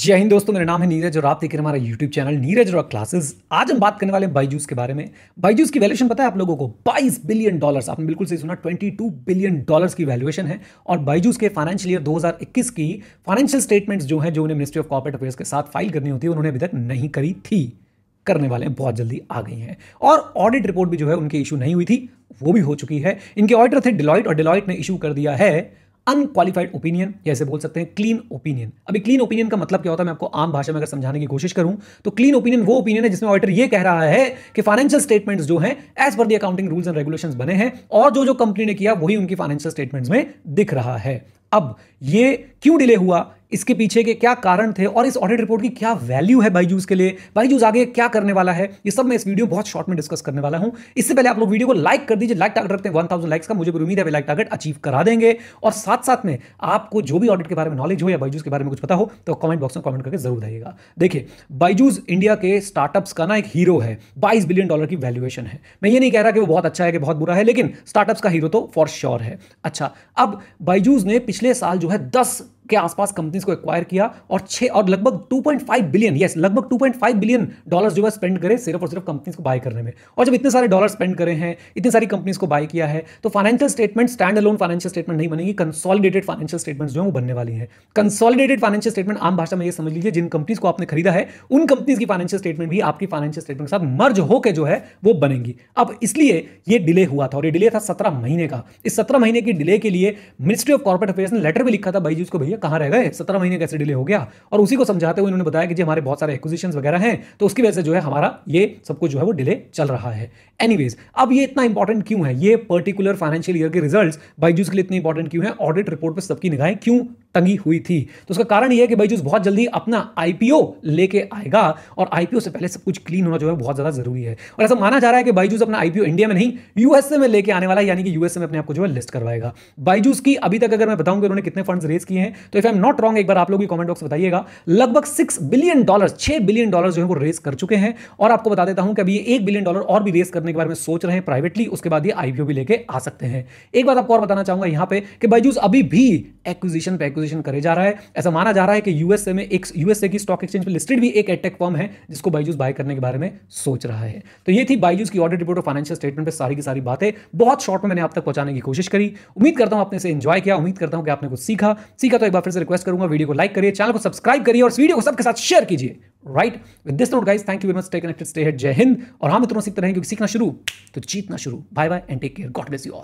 जय हाँ, हिंद दोस्तों मेरा नाम है नीरज और आप देख रहे हैं हमारा YouTube channel Neeraj rock classes आज हम बात करने वाले हैं बाईजूस के बारे में बाईजूस की वैल्यूएशन पता है आप लोगों को 22 बिलियन डॉलर्स आपने बिल्कुल सही सुना 22 बिलियन डॉलर्स की वैल्यूएशन है और बाईजूस के फाइनेंशियल ईयर दो की फाइनेंशियल स्टेटमेंट्स जो है जो उन्हें मिनिस्ट्री ऑफ कॉपरेट अफेयर्स के साथ फाइल करनी होती है उन्होंने अभी तक नहीं करी थी करने वाले बहुत जल्दी आ गई हैं और ऑडिट रिपोर्ट भी जो है उनकी इशू नहीं हुई थी वो भी हो चुकी है इनके ऑडिटर थे डिलॉइट और डिलॉइट ने इशू कर दिया है अनक्वालिफाइड ओपिनियन या इसे बोल सकते हैं क्लीन ओपिनियन अभी क्लीन ओपिनियन का मतलब क्या होता है मैं आपको आम भाषा में अगर समझाने की कोशिश करूं तो क्लीन ओपिनियन वो ओपिनियन है जिसमें ऑडिटर ये कह रहा है कि फाइनेंशियल स्टेटमेंट्स जो हैं एज पर the accounting rules and regulation बने हैं और जो जो कंपनी ने किया वही उनकी फाइनेंशियल स्टेटमेंट्स में दिख रहा है अब ये क्यों डिले हुआ इसके पीछे के क्या कारण थे और इस ऑडिट रिपोर्ट की क्या वैल्यू है बाईजूस के लिए बाईजूस आगे क्या करने वाला है ये सब मैं इस वीडियो बहुत शॉर्ट में डिस्कस करने वाला हूं इससे पहले आप लोग वीडियो को लाइक कर दीजिए लाइक टारगेट रखते हैं वन लाइक्स का मुझे उम्मीद है लाइक टारगेट अचीव करा देंगे और साथ साथ में आपको जो भी ऑडिट के बारे में नॉलेज हो या बाईजूस के बारे में कुछ पता हो तो कमेंट बॉक्स में कमेंट करके जरूर आइएगा देखिए बाईजूज इंडिया के स्टार्टअप्स का ना एक हीरो है बाईस बिलियन डॉलर की वैल्यूएशन है मैं ये नहीं कह रहा कि वो बहुत अच्छा है कि बहुत बुरा है लेकिन स्टार्टअप्स का हीरो तो फॉर श्योर है अच्छा अब बाईजूज ने पिछले साल जो है दस के आसपास कंपनीज को एक्वायर किया और छह और लगभग 2.5 बिलियन यस लगभग 2.5 बिलियन डॉलर्स जो है स्पेंड करे सिर्फ और सिर्फ कंपनीज को बाय करने में और जब इतने सारे डॉलर स्पेंड करे हैं इतनी सारी कंपनीज को बाय किया है तो financial statement standalone financial statement नहीं बनेगी कंसॉलिडेटेड फाइनेंशियल स्टेटमेंट जो है वो बनने वाली है कंसॉलिडेटेड फाइनेंशियल स्टेटमेंट आम भाषा में यह समझ लीजिए जिन कंपनीज को आपने खरीदा है उन कंपनीज की फाइनेंशियल स्टेटमेंट भी आपकी फाइनेंशियल स्टेटमेंट के साथ मर्ज होकर जो है वो बनेगी अब इसलिए यह डिले हुआ था और यह डिले था सत्रह महीने का इस सत्रह महीने की डिले के लिए मिनिस्ट्री ऑफ कॉर्पोरेट अफेयर ने लेटर भी लिखा था भाई जी उसको भैया भैया कहाँ रह गए सत्रह महीने कैसे डिले हो गया और उसी को समझाते हुए उन्होंने बताया कि जी हमारे बहुत सारे एक्विजिशन वगैरह हैं तो उसकी वजह से जो है हमारा ये सब कुछ जो है वो डिले चल रहा है एनी अब ये इतना इंपॉर्टेंट क्यों है ये पर्टिकुलर फाइनेंशियल ईयर के रिजल्ट बाइजूस के लिए इतने इंपॉर्टेंट क्यों है ऑडिट रिपोर्ट पर सबकी निगाहें क्यों तंगी हुई थी तो उसका कारण यह है कि बाईजूस बहुत जल्दी अपना आईपीओ लेके आएगा और आईपीओ से पहले सब कुछ क्लीन होना जो है बहुत ज़्यादा जरूरी है और ऐसा माना जा रहा है कि बाईजूस अपना आईपीओ इंडिया में नहीं यूएसए में लेके आने वाला है यानी कि यूएसए में अपने आपको जो है लिस्ट करवाएगा बाईजूस की अभी तक अगर मैं बताऊं कि उन्होंने कितने फंड रेज किए हैं तो if I am not wrong एक बार आप लोग भी कॉमेंट बॉक्स बताइएगा लगभग सिक्स बिलियन डॉलर छह बिलियन डॉलर जो है वो रेज कर चुके हैं और आपको बता देता हूं कि अभी एक बिलियन डॉलर और भी रेज करने के बारे में सोच रहे हैं प्राइवेटली उसके बाद ये आईपीओ भी लेके आ सकते हैं एक बात आपको और बताना चाहूंगा यहां पर बाइजूस बाईजूस अभी भी एक्विजिशन पे एक्विजिशन करे जा रहा है ऐसा माना जा रहा है कि यूएसए में एक यूएसए की स्टॉक एक्सचेंज पर लिस्टेड भी एक एटेक फॉर्म है जिसको बाइजूस बाय करने के बारे में सोच रहा है तो ये थी बाइजूस की ऑडिट रिपोर्ट और फाइनेंशियल स्टेटमेंट पर सारी की सारी बातें बहुत शॉर्ट में मैंने आप तक पहुंचाने की कोशिश करी उम्मीद करता हूं आपने इसे एंजॉय किया उम्मीद करता हूं कि आपने कुछ सीखा सीखा तो एक बार फिर से रिक्वेस्ट करूंगा वीडियो को लाइक करिए चैनल को सब्सक्राइब करिए और वीडियो को सबके साथ शेयर कीजिए right with this note guys thank you very much stay connected stay ahead Jai Hind और हम हाँ इतना सीखते रहें क्योंकि सीखना शुरू तो जीतना शुरू bye bye and take care God bless you all